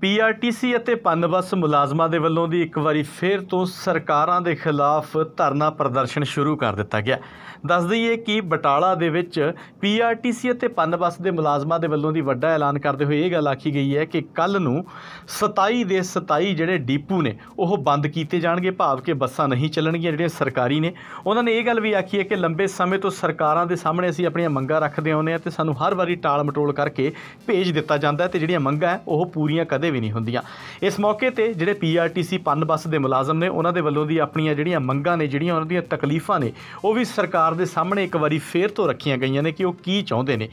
PRTC ਅਤੇ ਪਨਬੱਸ ਮੁਲਾਜ਼ਮਾਂ ਦੇ ਵੱਲੋਂ ਦੀ ਇੱਕ ਵਾਰੀ ਫੇਰ ਤੋਂ ਸਰਕਾਰਾਂ ਦੇ ਖਿਲਾਫ ਧਰਨਾ ਪ੍ਰਦਰਸ਼ਨ ਸ਼ੁਰੂ ਕਰ ਦਿੱਤਾ ਗਿਆ ਦੱਸ ਦਈਏ ਕਿ ਬਟਾਲਾ ਦੇ ਵਿੱਚ ਪੀਆਰਟੀਸੀ ਅਤੇ ਪਨਬੱਸ ਦੇ ਮੁਲਾਜ਼ਮਾਂ ਦੇ ਵੱਲੋਂ ਦੀ ਵੱਡਾ ਐਲਾਨ ਕਰਦੇ ਹੋਏ ਇਹ ਗੱਲ ਆਖੀ ਗਈ ਹੈ ਕਿ ਕੱਲ ਨੂੰ 27 ਦੇ 27 ਜਿਹੜੇ ਡੀਪੂ ਨੇ ਉਹ ਬੰਦ ਕੀਤੇ ਜਾਣਗੇ ਭਾਵ ਕਿ ਬੱਸਾਂ ਨਹੀਂ ਚੱਲਣਗੀਆਂ ਜਿਹੜੀਆਂ ਸਰਕਾਰੀ ਨੇ ਉਹਨਾਂ ਨੇ ਇਹ ਗੱਲ ਵੀ ਆਖੀ ਹੈ ਕਿ ਲੰਬੇ ਸਮੇਂ ਤੋਂ ਸਰਕਾਰਾਂ ਦੇ ਸਾਹਮਣੇ ਅਸੀਂ ਆਪਣੀਆਂ ਮੰਗਾਂ ਰੱਖਦੇ ਆਉਂਦੇ ਆ ਤੇ ਸਾਨੂੰ ਹਰ ਵਾਰੀ ਟਾਲ ਮਟੋਲ ਕਰਕੇ ਭੇਜ ਦਿੱਤਾ ਜਾਂਦਾ ਤੇ ਜਿਹੜੀਆਂ ਮੰਗਾਂ ਉਹ ਪੂਰੀਆਂ ਕਦੇ ਕਦੇ ਵੀ ਨਹੀਂ ਹੁੰਦੀਆਂ ਇਸ ਮੌਕੇ ਤੇ ਜਿਹੜੇ ਪੀਆਰਟੀਸੀ ਪੰਨ ਬੱਸ ਦੇ ਮੁਲਾਜ਼ਮ ਨੇ ਉਹਨਾਂ ਦੇ ਵੱਲੋਂ ਦੀ ਆਪਣੀਆਂ ਜਿਹੜੀਆਂ ਮੰਗਾਂ ਨੇ ਜਿਹੜੀਆਂ ਉਹਨਾਂ ਦੀਆਂ ਤਕਲੀਫਾਂ ਨੇ ਉਹ ਵੀ ਸਰਕਾਰ ਦੇ ਸਾਹਮਣੇ ਇੱਕ ਵਾਰੀ ਫੇਰ ਤੋਂ ਰੱਖੀਆਂ ਗਈਆਂ ਨੇ ਕਿ ਉਹ ਕੀ ਚਾਹੁੰਦੇ ਨੇ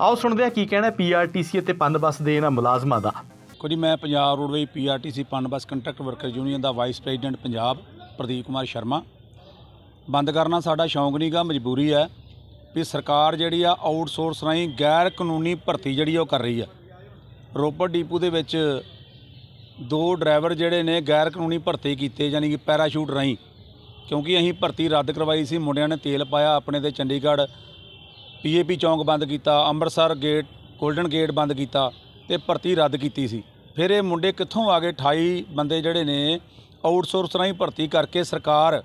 ਆਓ ਸੁਣਦੇ ਆ ਕੀ ਕਹਿਣਾ ਪੀਆਰਟੀਸੀ ਅਤੇ ਪੰਨ ਬੱਸ ਦੇ ਇਹਨਾਂ ਮੁਲਾਜ਼ਮਾਂ ਦਾ ਕੋਈ ਮੈਂ ਪੰਜਾਬ ਰੋਡਵੇਜ਼ ਪੀਆਰਟੀਸੀ ਪੰਨ ਬੱਸ ਕੰਟਰੈਕਟ ਵਰਕਰ ਯੂਨੀਅਨ ਦਾ ਵਾਈਸ ਪ੍ਰੈਜ਼ੀਡੈਂਟ ਪੰਜਾਬ ਪ੍ਰਦੀਪ ਕੁਮਾਰ ਸ਼ਰਮਾ ਬੰਦ ਕਰਨਾ ਸਾਡਾ ਸ਼ੌਂਕ ਨਹੀਂਗਾ ਮਜਬੂਰੀ ਹੈ ਵੀ ਸਰਕਾਰ ਜਿਹੜੀ ਆ ਆਊਟਸੋਰਸ ਰਾਹੀਂ ਗੈਰ ਕਾਨੂੰਨੀ ਭਰਤੀ ਜਿਹੜੀ ਉਹ ਕਰ ਰਹੀ ਆ ਰੋਪੜ ਡੀਪੂ ਦੇ ਵਿੱਚ ਦੋ ਡਰਾਈਵਰ ਜਿਹੜੇ ਨੇ ਗੈਰ ਕਾਨੂੰਨੀ ਭਰਤੀ ਕੀਤੇ ਯਾਨੀ ਕਿ ਪੈਰਾਸ਼ੂਟ ਰਾਹੀਂ ਕਿਉਂਕਿ ਅਸੀਂ ਭਰਤੀ ਰੱਦ ਕਰਵਾਈ ਸੀ ਮੁੰਡਿਆਂ ਨੇ ਤੇਲ ਪਾਇਆ ਆਪਣੇ ਤੇ ਚੰਡੀਗੜ੍ਹ ਪੀਏਪੀ ਚੌਂਕ ਬੰਦ ਕੀਤਾ ਅੰਮ੍ਰਿਤਸਰ ਗੇਟ 골ਡਨ ਗੇਟ ਬੰਦ ਕੀਤਾ ਤੇ ਭਰਤੀ ਰੱਦ ਕੀਤੀ ਸੀ ਫਿਰ ਇਹ ਮੁੰਡੇ ਕਿੱਥੋਂ ਆ ਗਏ 28 ਬੰਦੇ ਜਿਹੜੇ ਨੇ ਆਊਟਸੋਰਸ ਰਾਹੀਂ ਭਰਤੀ ਕਰਕੇ ਸਰਕਾਰ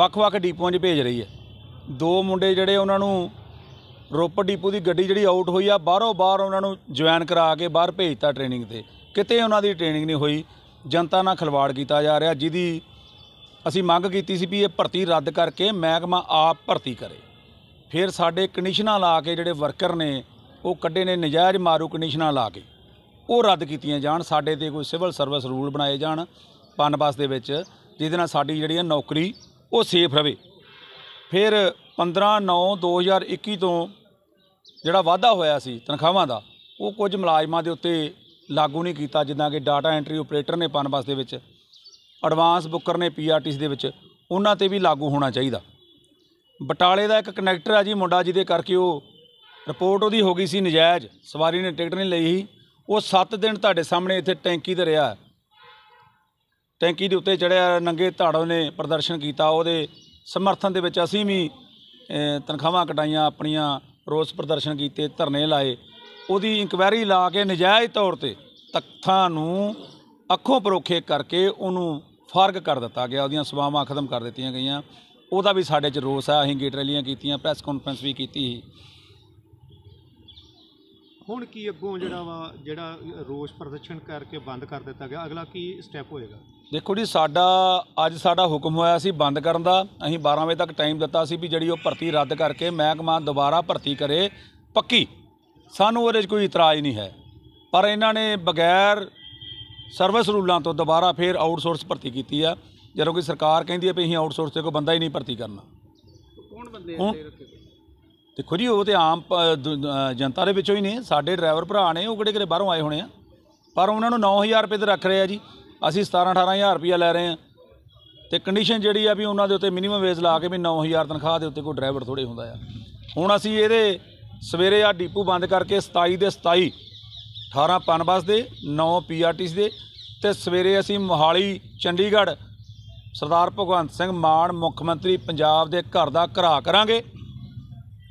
ਵੱਖ-ਵੱਖ ਡੀਪੂਆਂ 'ਚ ਭੇਜ ਰਹੀ ਹੈ ਦੋ ਮੁੰਡੇ ਜਿਹੜੇ ਉਹਨਾਂ ਨੂੰ ਰੋਪੜ ਡੀਪੂ ਦੀ ਗੱਡੀ ਜਿਹੜੀ ਆਊਟ ਹੋਈ ਆ ਬਾਹਰੋਂ ਬਾਹਰ ਉਹਨਾਂ ਨੂੰ ਜੁਆਇਨ ਕਰਾ ਕੇ ਬਾਹਰ ਭੇਜਤਾ ਟ੍ਰੇਨਿੰਗ ਤੇ ਕਿਤੇ ਉਹਨਾਂ ਦੀ ਟ੍ਰੇਨਿੰਗ ਨਹੀਂ ਹੋਈ ਜਨਤਾ ਨਾਲ ਖਲਵਾੜ ਕੀਤਾ ਜਾ ਰਿਹਾ ਜਿਹਦੀ ਅਸੀਂ ਮੰਗ ਕੀਤੀ ਸੀ ਵੀ ਇਹ ਭਰਤੀ ਰੱਦ ਕਰਕੇ ਮਹਿਕਮਾ ਆਪ ਭਰਤੀ ਕਰੇ ਫਿਰ ਸਾਡੇ ਕੰਡੀਸ਼ਨਾਂ ਲਾ ਕੇ ਜਿਹੜੇ ਵਰਕਰ ਨੇ ਉਹ ਕੱਢੇ ਨੇ ਨਜਾਇਜ਼ ਮਾਰੂ ਕੰਡੀਸ਼ਨਾਂ ਲਾ ਕੇ ਉਹ ਰੱਦ ਕੀਤੀਆਂ ਜਾਣ ਸਾਡੇ ਤੇ ਕੋਈ ਸਿਵਲ ਸਰਵਿਸ ਰੂਲ ਬਣਾਏ ਜਾਣ ਪਨਬਸ ਦੇ ਵਿੱਚ ਜਿਹਦੇ ਨਾਲ ਸਾਡੀ ਜਿਹੜੀ ਹੈ ਨੌਕਰੀ ਉਹ ਸੇਫ ਰਵੇ ਫਿਰ 15 9 2021 ਤੋਂ ਜਿਹੜਾ ਵਾਅਦਾ ਹੋਇਆ ਸੀ ਤਨਖਾਹਾਂ ਦਾ ਉਹ ਕੁਝ ਮੁਲਾਜ਼ਮਾਂ ਦੇ ਉੱਤੇ ਲਾਗੂ ਨਹੀਂ ਕੀਤਾ ਜਿੱਦਾਂ ਕਿ ਡਾਟਾ ਐਂਟਰੀ ਆਪਰੇਟਰ ਨੇ ਪਨਬਸ ਦੇ ਵਿੱਚ ਐਡਵਾਂਸ ਬੁੱਕਰ ਨੇ ਪੀਆਰਟੀਸ ਦੇ ਵਿੱਚ ਉਹਨਾਂ ਤੇ ਵੀ ਲਾਗੂ ਹੋਣਾ ਚਾਹੀਦਾ ਬਟਾਲੇ ਦਾ ਇੱਕ ਕਨੈਕਟਰ ਆ ਜੀ ਮੁੰਡਾ ਜਿਹਦੇ ਕਰਕੇ ਉਹ ਰਿਪੋਰਟ ਉਹਦੀ ਹੋ ਗਈ ਸੀ ਨਜਾਇਜ਼ ਸਵਾਰੀ ਨੇ ਟਿਕਟ ਨਹੀਂ ਲਈ ਸੀ ਉਹ 7 ਦਿਨ ਤੁਹਾਡੇ ਸਾਹਮਣੇ ਇੱਥੇ ਟੈਂਕੀ ਤੇ ਰਿਹਾ ਟੈਂਕੀ ਦੇ ਉੱਤੇ ਚੜਿਆ ਨੰਗੇ ਧਾੜੋ ਨੇ ਪ੍ਰਦਰਸ਼ਨ ਕੀਤਾ ਉਹਦੇ ਸਮਰਥਨ ਦੇ ਵਿੱਚ ਅਸੀਂ ਵੀ ਤਨਖਾਹਾਂ ਕਟਾਈਆਂ ਆਪਣੀਆਂ ਰੋਸ ਪ੍ਰਦਰਸ਼ਨ ਕੀਤੇ ਧਰਨੇ ਲਾਏ ਉਹਦੀ ਇਨਕੁਆਇਰੀ ਲਾ ਕੇ ਨਜਾਇਜ਼ ਤੌਰ ਤੇ ਤਖਤਾਂ ਨੂੰ ਅੱਖੋਂ ਪਰੋਖੇ ਕਰਕੇ ਉਹਨੂੰ ਫਾਰਗ ਕਰ ਦਿੱਤਾ ਗਿਆ ਉਹਦੀਆਂ ਸਵਾਵਾਂ ਖਤਮ ਕਰ ਦਿੱਤੀਆਂ ਗਈਆਂ ਉਹਦਾ ਵੀ ਸਾਡੇ 'ਚ ਰੋਸ ਆ ਅਸੀਂ ਗੇਟ ਰੈਲੀਆਂ ਕੀਤੀਆਂ ਪ੍ਰੈਸ ਕਾਨਫਰੰਸ ਵੀ ਕੀਤੀ ਹੁਣ ਕੀ ਅੱਗੋਂ ਜਿਹੜਾ ਵਾ ਜਿਹੜਾ ਰੋਸ ਪ੍ਰਦਰਸ਼ਨ ਕਰਕੇ ਬੰਦ ਕਰ ਦਿੱਤਾ ਗਿਆ ਅਗਲਾ ਕੀ ਸਟੈਪ ਹੋਏਗਾ ਦੇਖੋ ਜੀ ਸਾਡਾ ਅੱਜ ਸਾਡਾ ਹੁਕਮ ਹੋਇਆ ਸੀ ਬੰਦ ਕਰਨ ਦਾ ਅਸੀਂ 12 ਵਜੇ ਤੱਕ ਟਾਈਮ ਦਿੱਤਾ ਸੀ ਵੀ ਜਿਹੜੀ ਉਹ ਭਰਤੀ ਰੱਦ ਕਰਕੇ ਮਹਿਕਮਾ ਦੁਬਾਰਾ ਭਰਤੀ ਕਰੇ ਪੱਕੀ ਸਾਨੂੰ ਉਹਦੇ 'ਚ ਕੋਈ ਇਤਰਾਜ਼ ਨਹੀਂ ਹੈ ਪਰ ਇਹਨਾਂ ਨੇ ਬਗੈਰ ਸਰਵਿਸ ਰੂਲਾਂ ਤੋਂ ਦੁਬਾਰਾ ਫੇਰ ਆਊਟਸੋਰਸ ਭਰਤੀ ਕੀਤੀ ਆ ਜਦੋਂ ਕਿ ਸਰਕਾਰ ਕਹਿੰਦੀ ਹੈ ਵੀ ਅਸੀਂ ਆਊਟਸੋਰਸ ਤੇ ਕੋਈ ਬੰਦਾ ਹੀ ਨਹੀਂ ਭਰਤੀ ਕਰਨਾ ਕੌਣ ਬੰਦੇ ਇੱਥੇ ਰੱਖੇ ਦੇਖੋ ਜੀ ਉਹ ਤੇ ਆਮ ਜਨਤਾ ਦੇ ਵਿੱਚੋਂ ਹੀ ਨੇ ਸਾਡੇ ਡਰਾਈਵਰ ਭਰਾ ਨੇ ਉਹ ਕਿਹੜੇ ਕਿਹੜੇ ਬਾਹਰੋਂ ਆਏ ਹੋਣੇ ਆ ਪਰ ਉਹਨਾਂ ਨੂੰ 9000 ਰੁਪਏ ਤੇ ਰੱਖ ਰਿਹਾ ਜੀ ਅਸੀਂ 17 18000 ਰੁਪਏ ਲੈ ਰਹੇ ਆ ਤੇ ਕੰਡੀਸ਼ਨ ਜਿਹੜੀ ਆ ਵੀ ਉਹਨਾਂ ਦੇ ਉੱਤੇ ਮਿਨੀਮਮ ਵੇਜ ਲਾ ਕੇ ਵੀ 9000 ਤਨਖਾਹ ਦੇ ਉੱਤੇ ਕੋਈ ਡਰਾਈਵਰ ਥੋੜੇ ਹੁੰਦਾ ਆ ਹੁਣ ਅਸੀਂ ਇਹਦੇ ਸਵੇਰੇ ਆ ਡੀਪੂ ਬੰਦ ਕਰਕੇ 27 ਦੇ 27 18 ਪਨਬਸ ਦੇ 9 ਪੀਆਰਟੀਸ ਦੇ ਤੇ ਸਵੇਰੇ ਅਸੀਂ ਮੋਹਾਲੀ ਚੰਡੀਗੜ੍ਹ ਸਰਦਾਰ ਭਗਵੰਤ ਸਿੰਘ ਮਾਨ ਮੁੱਖ ਮੰਤਰੀ ਪੰਜਾਬ ਦੇ ਘਰ ਦਾ ਘਰਾ ਕਰਾਂਗੇ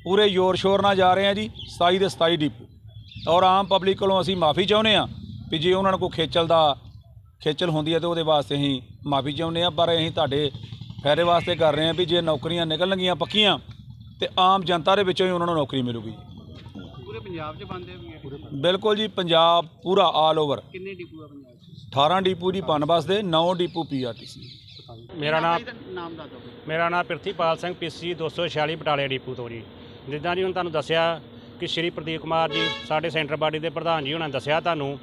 ਪੂਰੇ ਜ਼ੋਰ ਸ਼ੋਰ ਨਾਲ ਜਾ ਰਹੇ ਆ ਜੀ 27 ਦੇ 27 ਡੀਪੂ ਔਰ ਆਮ ਪਬਲਿਕ ਕੋਲੋਂ ਅਸੀਂ ਮਾਫੀ ਚਾਹੁੰਦੇ ਆ ਕਿ ਜੇ ਉਹਨਾਂ ਨੂੰ ਕੋਈ ਖੇਚਲ ਦਾ ਖੇਚਲ ਹੁੰਦੀ ਹੈ ਤੇ ਉਹਦੇ ਵਾਸਤੇ ਅਸੀਂ ਮਾਫੀ ਚਾਹੁੰਦੇ ਆ ਪਰ ਅਸੀਂ ਤੁਹਾਡੇ ਫਾਇਦੇ ਵਾਸਤੇ ਕਰ ਰਹੇ ਆ ਵੀ ਜੇ ਨੌਕਰੀਆਂ ਨਿਕਲਣਗੀਆਂ ਪੱਕੀਆਂ ਤੇ ਆਮ ਜਨਤਾ ਦੇ ਵਿੱਚੋਂ ਹੀ ਉਹਨਾਂ ਨੂੰ ਨੌਕਰੀ ਮਿਲੂਗੀ ਪੂਰੇ ਪੰਜਾਬ 'ਚ ਬੰਦੇ ਹੋਣਗੇ ਬਿਲਕੁਲ ਜੀ ਪੰਜਾਬ ਪੂਰਾ ਆਲ ਓਵਰ ਕਿੰਨੇ ਡਿਪੂ ਆ ਪੰਜਾਬ 'ਚ 18 ਡਿਪੂ ਜੀ ਪਨਬਸ ਦੇ 9 ਡਿਪੂ ਪੀਆਰਟੀਸੀ ਮੇਰਾ ਨਾਮ ਨਾਮ ਦੱਸੋ ਮੇਰਾ ਨਾਮ ਪ੍ਰਿਥੀਪਾਲ ਸਿੰਘ ਪੀਸੀ 246 ਬਟਾਲੇ ਡਿਪੂ ਤੋਂ ਜੀ ਜਿੱਦਾਂ ਜੀ ਹੁਣ ਤੁਹਾਨੂੰ ਦੱਸਿਆ ਕਿ ਸ਼੍ਰੀ ਪ੍ਰਦੀਪ ਕੁਮਾਰ ਜੀ ਸਾਡੇ ਸੈਂਟਰ ਬਾਡੀ ਦੇ ਪ੍ਰਧਾਨ ਜੀ ਉਹਨਾਂ ਦੱਸਿਆ ਤੁਹਾਨੂੰ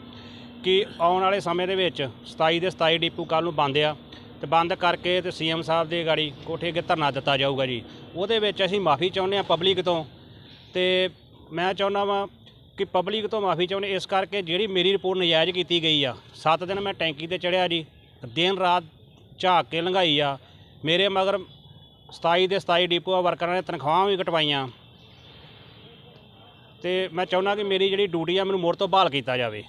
ਕਿ ਆਉਣ ਵਾਲੇ ਸਮੇਂ ਦੇ ਵਿੱਚ 27 ਦੇ 27 ਡੀਪੂ ਕੱਲ ਨੂੰ ਬੰਦ ਆ ਤੇ ਬੰਦ ਕਰਕੇ ਤੇ ਸੀਐਮ ਸਾਹਿਬ ਦੀ ਗਾੜੀ ਕੋਠੇ ਅੱਗੇ ਧਰਨਾ ਦਿੱਤਾ ਜਾਊਗਾ ਜੀ ਉਹਦੇ ਵਿੱਚ ਅਸੀਂ ਮਾਫੀ ਚਾਹੁੰਦੇ ਆ ਪਬਲਿਕ ਤੋਂ ਤੇ ਮੈਂ ਚਾਹੁੰਦਾ ਵਾਂ ਕਿ ਪਬਲਿਕ ਤੋਂ ਮਾਫੀ ਚਾਹੁੰਦੇ ਇਸ ਕਰਕੇ ਜਿਹੜੀ ਮੇਰੀ ਰਿਪੋਰਟ ਨਜਾਇਜ਼ ਕੀਤੀ ਗਈ ਆ 7 ਦਿਨ ਮੈਂ ਟੈਂਕੀ ਤੇ ਚੜਿਆ ਜੀ ਦਿਨ ਰਾਤ ਝਾਕ ਕੇ ਲੰਘਾਈ ਆ ਮੇਰੇ ਮਗਰ 27 ਦੇ 27 ਡੀਪੂ ਵਰਕਰਾਂ ਨੇ ਤਨਖਾਹਾਂ ਵੀ ਕਟਵਾਈਆਂ ਤੇ ਮੈਂ ਚਾਹੁੰਦਾ ਕਿ ਮੇਰੀ ਜਿਹੜੀ ਡਿਊਟੀ ਆ ਮੈਨੂੰ ਮੋੜ ਤੋਂ ਬਹਾਲ ਕੀਤਾ ਜਾਵੇ